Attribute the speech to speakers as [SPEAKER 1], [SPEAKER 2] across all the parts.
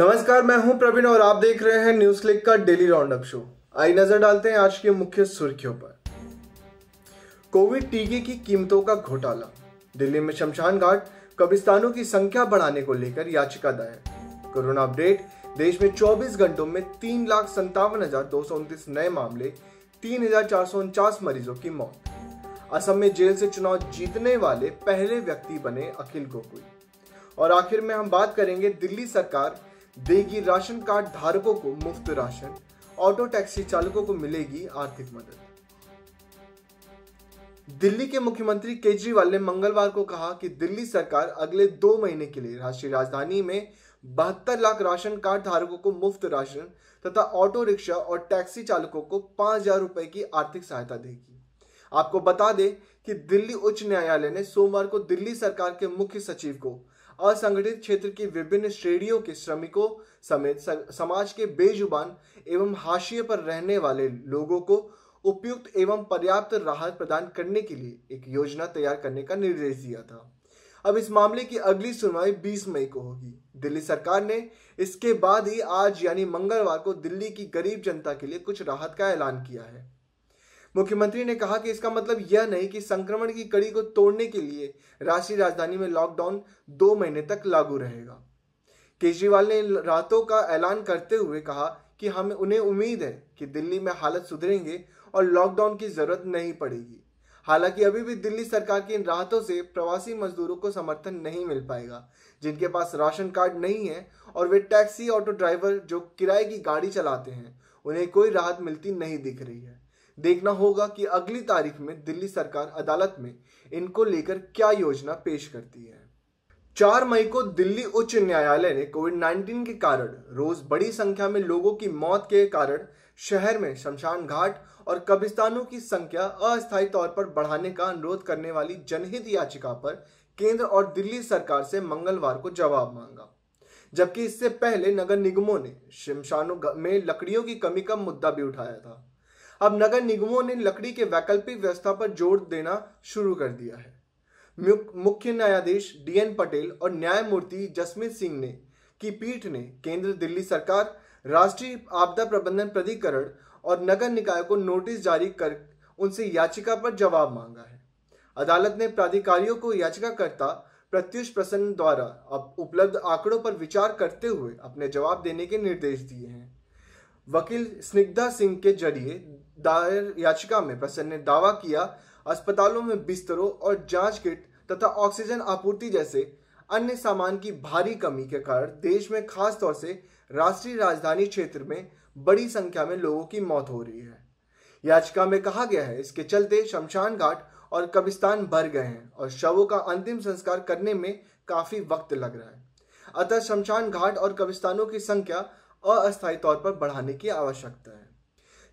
[SPEAKER 1] नमस्कार मैं हूं प्रवीण और आप देख रहे हैं न्यूज क्लिक का डेली राउंडअप शो आई नजर डालते हैं आज की मुख्य सुर्खियों पर कोविड टीके की कीमतों का घोटाला दिल्ली में शमशान घाट कब्रिस्तानों की संख्या बढ़ाने को लेकर याचिका दायर कोरोना अपडेट देश में 24 घंटों में तीन लाख संतावन हजार दो सौ उनतीस नए मामले तीन हजार चार सौ उनचास मरीजों की मौत असम में जेल से चुनाव जीतने वाले पहले व्यक्ति बने अखिल गोगोई और आखिर में हम बात करेंगे दिल्ली सरकार देगी राशन कार्ड धारकों को मुफ्त राशन ऑटो टैक्सी चालकों को मिलेगी आर्थिक मदद दिल्ली के मुख्यमंत्री केजरीवाल ने मंगलवार को कहा कि दिल्ली सरकार अगले दो महीने के लिए राष्ट्रीय राजधानी में बहत्तर लाख राशन कार्ड धारकों को मुफ्त राशन तथा ऑटो रिक्शा और टैक्सी चालकों को पांच हजार रुपए की आर्थिक सहायता देगी आपको बता दें कि दिल्ली उच्च न्यायालय ने सोमवार को दिल्ली सरकार के मुख्य सचिव को असंगठित क्षेत्र की विभिन्न श्रेणियों के श्रमिकों समेत समाज के बेजुबान एवं हाशिए पर रहने वाले लोगों को उपयुक्त एवं पर्याप्त राहत प्रदान करने के लिए एक योजना तैयार करने का निर्देश दिया था अब इस मामले की अगली सुनवाई 20 मई को होगी दिल्ली सरकार ने इसके बाद ही आज यानी मंगलवार को दिल्ली की गरीब जनता के लिए कुछ राहत का ऐलान किया है मुख्यमंत्री ने कहा कि इसका मतलब यह नहीं कि संक्रमण की कड़ी को तोड़ने के लिए राष्ट्रीय राजधानी में लॉकडाउन दो महीने तक लागू रहेगा केजरीवाल ने रातों का ऐलान करते हुए कहा कि हमें उन्हें उम्मीद है कि दिल्ली में हालत सुधरेंगे और लॉकडाउन की जरूरत नहीं पड़ेगी हालांकि अभी भी दिल्ली सरकार की इन राहतों से प्रवासी मजदूरों को समर्थन नहीं मिल पाएगा जिनके पास राशन कार्ड नहीं है और वे टैक्सी ऑटो ड्राइवर जो किराए की गाड़ी चलाते हैं उन्हें कोई राहत मिलती नहीं दिख रही है देखना होगा कि अगली तारीख में दिल्ली सरकार अदालत में इनको लेकर क्या योजना पेश करती है चार मई को दिल्ली उच्च न्यायालय ने कोविड 19 के कारण रोज बड़ी संख्या में लोगों की मौत के कारण शहर में शमशान घाट और कब्रिस्तानों की संख्या अस्थायी तौर पर बढ़ाने का अनुरोध करने वाली जनहित याचिका पर केंद्र और दिल्ली सरकार से मंगलवार को जवाब मांगा जबकि इससे पहले नगर निगमों ने शमशानों में लकड़ियों की कमी का मुद्दा भी उठाया था अब नगर निगमों ने लकड़ी के वैकल्पिक व्यवस्था पर जोर देना शुरू कर दिया है मुख्य न्यायाधीश डीएन पटेल और न्यायमूर्ति जसमीत सिंह ने की पीठ ने केंद्र दिल्ली सरकार राष्ट्रीय आपदा प्रबंधन प्राधिकरण और नगर निकाय को नोटिस जारी कर उनसे याचिका पर जवाब मांगा है अदालत ने प्राधिकारियों को याचिकाकर्ता प्रत्युष प्रसन्न द्वारा उपलब्ध आंकड़ों पर विचार करते हुए अपने जवाब देने के निर्देश दिए हैं वकील स्निग्धा सिंह के जरिए दायर याचिका में प्रसन्न ने दावा किया अस्पतालों में बिस्तरों और जांच किट तथा ऑक्सीजन आपूर्ति जैसे अन्य सामान की भारी कमी के कारण देश में खास तौर से राष्ट्रीय राजधानी क्षेत्र में बड़ी संख्या में लोगों की मौत हो रही है याचिका में कहा गया है इसके चलते शमशान घाट और कब्रिस्तान भर गए हैं और शवों का अंतिम संस्कार करने में काफी वक्त लग रहा है अतः शमशान घाट और कब्रिस्तानों की संख्या अस्थायी तौर पर बढ़ाने की आवश्यकता है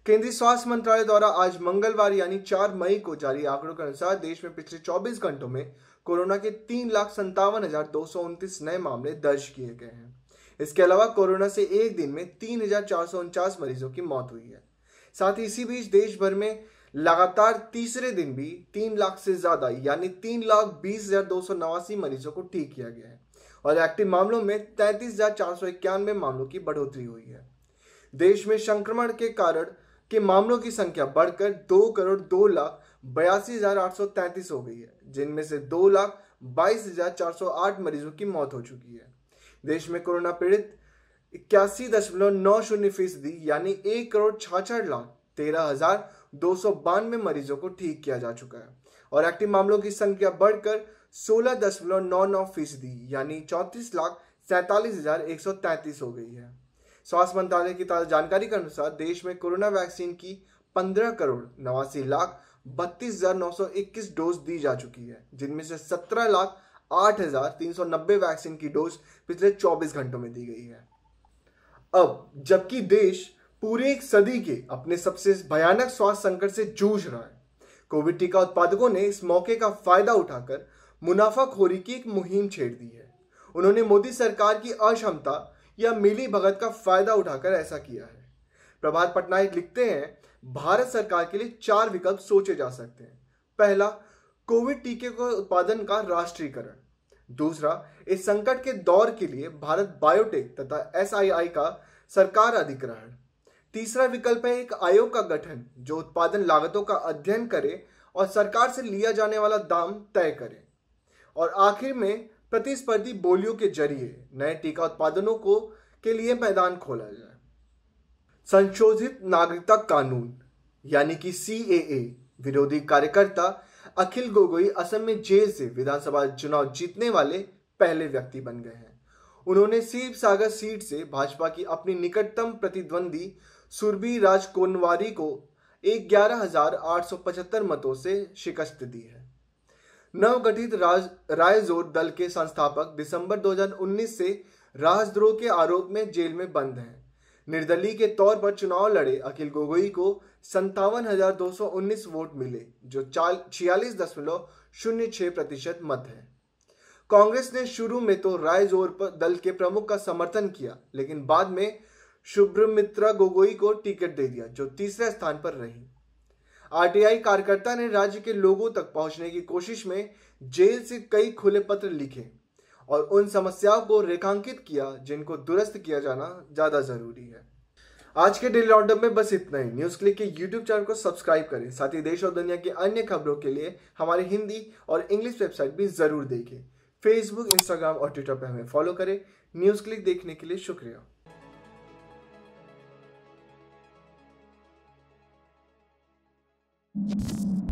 [SPEAKER 1] केंद्रीय स्वास्थ्य मंत्रालय द्वारा आज मंगलवार यानी 4 मई को जारी आंकड़ों के अनुसार देश में पिछले 24 घंटों में कोरोना के तीन लाख संतावन हजार दो सौ उनतीस नए मामले दर्ज किए गए हैं इसके अलावा कोरोना से एक दिन में तीन हजार चार सौ उनचास मरीजों की मौत हुई है साथ ही इसी बीच देश भर में लगातार तीसरे दिन भी तीन लाख से ज्यादा यानी तीन लाख बीस हजार दो सौ नवासी मरीजों को ठीक किया गया है और एक्टिव मामलों में तैंतीस हजार चार सौ इक्यानवे मामलों की बढ़ोतरी हुई है देश में संक्रमण के कारण के मामलों की संख्या बढ़कर दो करोड़ दो लाख बयासी हजार आठ सौ तैंतीस हो गई है जिनमें से दो लाख बाईस हजार चार सौ आठ मरीजों की मौत हो चुकी है देश में कोरोना पीड़ित इक्यासी दशमलव नौ शून्य फीसदी यानी एक करोड़ छाछठ लाख तेरह हजार दो सौ बानवे मरीजों को ठीक किया जा चुका है और एक्टिव मामलों की संख्या बढ़कर सोलह दशमलव नौ नौ फीसदी यानी चौंतीस लाख सैंतालीस हजार एक सौ तैंतीस हो गई है स्वास्थ्य मंत्रालय की ताज़ा जानकारी के अनुसार देश में कोरोना वैक्सीन की 15 करोड़ नवासी लाख बत्तीस हजार नौ सौ इक्कीस डोज दी जा चुकी है जिनमें से 17 लाख आठ हजार तीन सौ नब्बे वैक्सीन की डोज पिछले 24 घंटों में दी गई है अब जबकि देश पूरे एक सदी के अपने सबसे भयानक स्वास्थ्य संकट से जूझ रहा है कोविड टीका उत्पादकों ने इस मौके का फायदा उठाकर मुनाफाखोरी की एक मुहिम छेड़ दी है उन्होंने मोदी सरकार की अक्षमता या मिली भगत का फायदा उठाकर ऐसा किया है प्रभात पटनायक लिखते हैं भारत सरकार के लिए चार विकल्प सोचे जा सकते हैं पहला कोविड टीके के उत्पादन का राष्ट्रीयकरण दूसरा इस संकट के दौर के लिए भारत बायोटेक तथा एसआईआई का सरकार अधिग्रहण तीसरा विकल्प है एक आयोग का गठन जो उत्पादन लागतों का अध्ययन करे और सरकार से लिया जाने वाला दाम तय करे और आखिर में प्रतिस्पर्धी बोलियों के जरिए नए टीका उत्पादनों को के लिए मैदान खोला जाए संशोधित नागरिकता कानून यानी कि सी विरोधी कार्यकर्ता अखिल गोगोई असम में जेल से विधानसभा चुनाव जीतने वाले पहले व्यक्ति बन गए हैं उन्होंने शिव सागर सीट से भाजपा की अपनी निकटतम प्रतिद्वंदी सुरबी राज कोनवारी को एक ग्यारह हजार आठ सौ पचहत्तर मतों से शिकस्त दी है नवगठित राज रायजोर दल के संस्थापक दिसंबर 2019 से राजद्रोह के आरोप में जेल में बंद हैं निर्दलीय के तौर पर चुनाव लड़े अखिल गोगोई को संतावन वोट मिले जो छियालीस दशमलव शून्य छः प्रतिशत मत है कांग्रेस ने शुरू में तो रायजोर पर दल के प्रमुख का समर्थन किया लेकिन बाद में शुभ्रमित्रा गोगोई को टिकट दे दिया जो तीसरे स्थान पर रही आरटीआई कार्यकर्ता ने राज्य के लोगों तक पहुंचने की कोशिश में जेल से कई खुले पत्र लिखे और उन समस्याओं को रेखांकित किया जिनको दुरुस्त किया जाना ज्यादा जरूरी है आज के डेली राउंडअप में बस इतना ही न्यूज क्लिक के यूट्यूब चैनल को सब्सक्राइब करें साथ ही देश और दुनिया की अन्य खबरों के लिए हमारी हिंदी और इंग्लिश वेबसाइट भी जरूर देखें फेसबुक इंस्टाग्राम और ट्विटर पर हमें फॉलो करें न्यूज क्लिक देखने के लिए शुक्रिया Thank you.